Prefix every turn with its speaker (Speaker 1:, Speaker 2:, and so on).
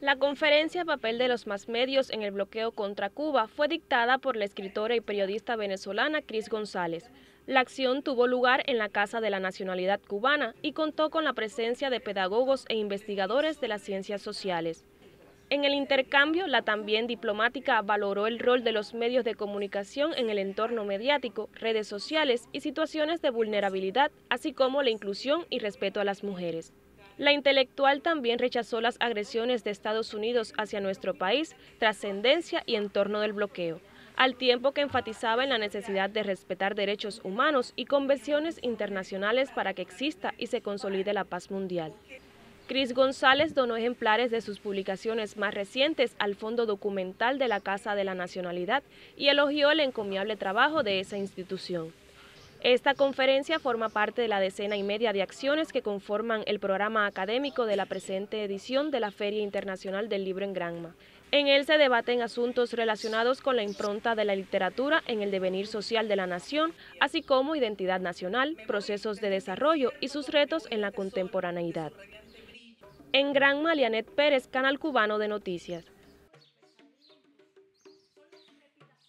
Speaker 1: La conferencia Papel de los Más Medios en el bloqueo contra Cuba fue dictada por la escritora y periodista venezolana Cris González. La acción tuvo lugar en la Casa de la Nacionalidad Cubana y contó con la presencia de pedagogos e investigadores de las ciencias sociales. En el intercambio, la también diplomática valoró el rol de los medios de comunicación en el entorno mediático, redes sociales y situaciones de vulnerabilidad, así como la inclusión y respeto a las mujeres. La intelectual también rechazó las agresiones de Estados Unidos hacia nuestro país, trascendencia y entorno del bloqueo, al tiempo que enfatizaba en la necesidad de respetar derechos humanos y convenciones internacionales para que exista y se consolide la paz mundial. Cris González donó ejemplares de sus publicaciones más recientes al Fondo Documental de la Casa de la Nacionalidad y elogió el encomiable trabajo de esa institución. Esta conferencia forma parte de la decena y media de acciones que conforman el programa académico de la presente edición de la Feria Internacional del Libro en Granma. En él se debaten asuntos relacionados con la impronta de la literatura en el devenir social de la nación, así como identidad nacional, procesos de desarrollo y sus retos en la contemporaneidad. En Granma, Lianet Pérez, Canal Cubano de Noticias.